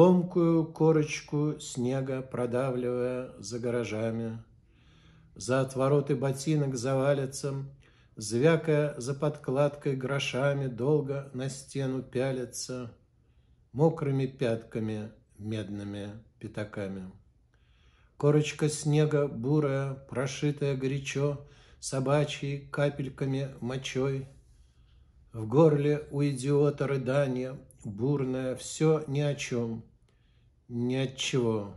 ломкую корочку снега продавливая за гаражами. За отвороты ботинок завалятся, звякая за подкладкой грошами, долго на стену пялятся мокрыми пятками медными пятаками. Корочка снега бурая, прошитая горячо, собачьей капельками мочой. В горле у идиота рыдания бурная, все ни о чем, ни от чего.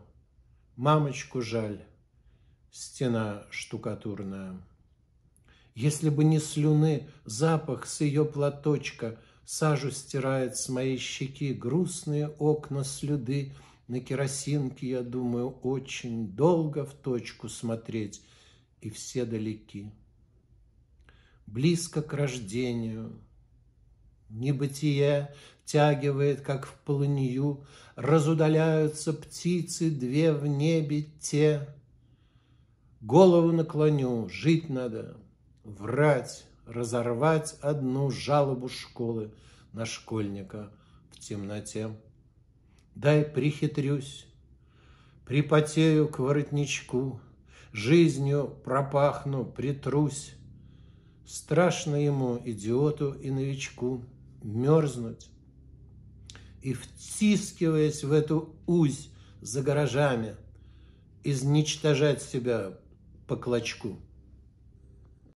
Мамочку жаль, стена штукатурная. Если бы не слюны, запах с ее платочка, Сажу стирает с моей щеки грустные окна слюды. На керосинке, я думаю, очень долго в точку смотреть, и все далеки. Близко к рождению — небытие втягивает, как в полынью, разудаляются птицы две в небе те. Голову наклоню, жить надо, врать, разорвать одну жалобу школы на школьника в темноте. Дай прихитрюсь, припотею к воротничку, жизнью пропахну, притрусь. Страшно ему, идиоту и новичку мерзнуть. И втискиваясь в эту узь за гаражами, изничтожать себя по клочку.